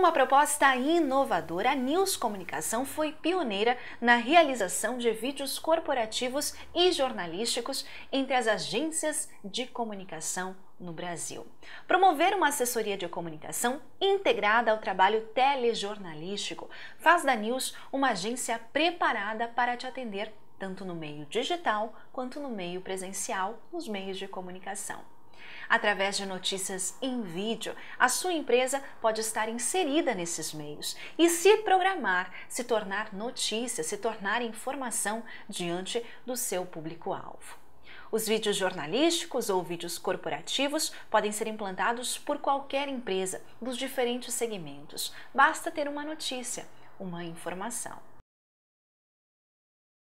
uma proposta inovadora, a News Comunicação foi pioneira na realização de vídeos corporativos e jornalísticos entre as agências de comunicação no Brasil. Promover uma assessoria de comunicação integrada ao trabalho telejornalístico faz da News uma agência preparada para te atender tanto no meio digital quanto no meio presencial, nos meios de comunicação. Através de notícias em vídeo, a sua empresa pode estar inserida nesses meios e se programar, se tornar notícia, se tornar informação diante do seu público-alvo. Os vídeos jornalísticos ou vídeos corporativos podem ser implantados por qualquer empresa dos diferentes segmentos. Basta ter uma notícia, uma informação.